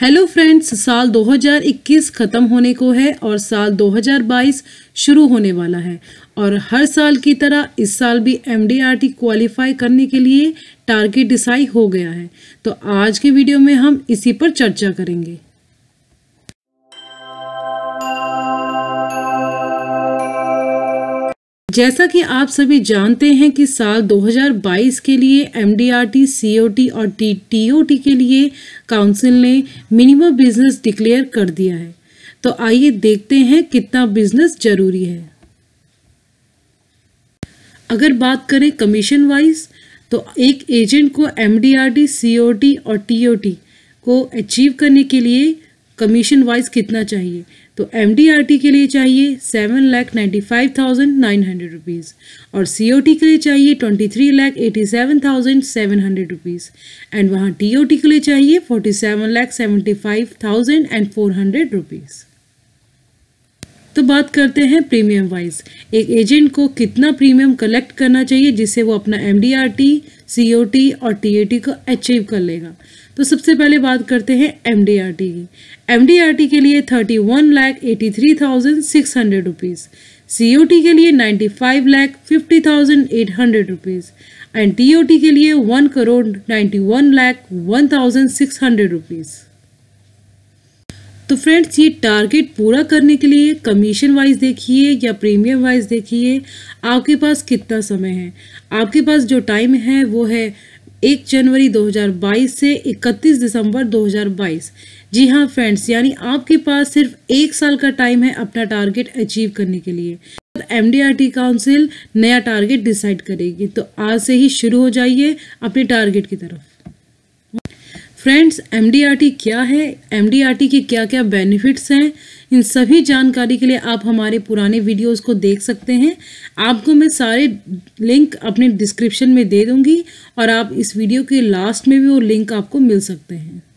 hello friends साल 2021 ख़त्म होने को है और साल 2022 शुरू होने वाला है और हर साल की तरह इस साल भी एम डी क्वालिफाई करने के लिए टारगेट डिसाइड हो गया है तो आज के वीडियो में हम इसी पर चर्चा करेंगे जैसा कि आप सभी जानते हैं कि साल 2022 के लिए एमडीआरटी, टी और टी टीओटी के लिए काउंसिल ने मिनिमम बिजनेस डिक्लेयर कर दिया है तो आइए देखते हैं कितना बिजनेस जरूरी है अगर बात करें कमीशन वाइज तो एक एजेंट को एम एमडीआरटी, सीओटी और टीओटी को अचीव करने के लिए कमीशन वाइज कितना चाहिए तो एम के लिए चाहिए seven lakh ninety five thousand nine hundred rupees और सी के लिए चाहिए twenty three lakh eighty seven thousand seven hundred rupees and वहाँ टी के लिए चाहिए forty seven lakh seventy five thousand and four hundred rupees तो बात करते हैं प्रीमियम वाइज एक एजेंट को कितना प्रीमियम कलेक्ट करना चाहिए जिससे वो अपना M D R T C O T और टी टी को अचीव कर लेगा तो सबसे पहले बात करते हैं एम डी आर टी की एम डी आर टी के लिए thirty one lakh eighty three thousand six hundred rupees C O T के लिए ninety five lakh fifty thousand eight hundred rupees and T O T के लिए one crore ninety one lakh one thousand six hundred rupees तो friends ये target पूरा करने के लिए कमीशन वाइज देखिए या प्रीमियम वाइज देखिए आपके पास कितना समय है आपके पास जो टाइम है वो है एक जनवरी 2022 से 31 दिसंबर 2022 जी हाँ फ्रेंड्स यानी आपके पास सिर्फ एक साल का टाइम है अपना टारगेट अचीव करने के लिए एम डी काउंसिल नया टारगेट डिसाइड करेगी तो आज से ही शुरू हो जाइए अपने टारगेट की तरफ फ्रेंड्स एम क्या है एम के क्या क्या बेनिफिट्स हैं इन सभी जानकारी के लिए आप हमारे पुराने वीडियोस को देख सकते हैं आपको मैं सारे लिंक अपने डिस्क्रिप्शन में दे दूंगी और आप इस वीडियो के लास्ट में भी वो लिंक आपको मिल सकते हैं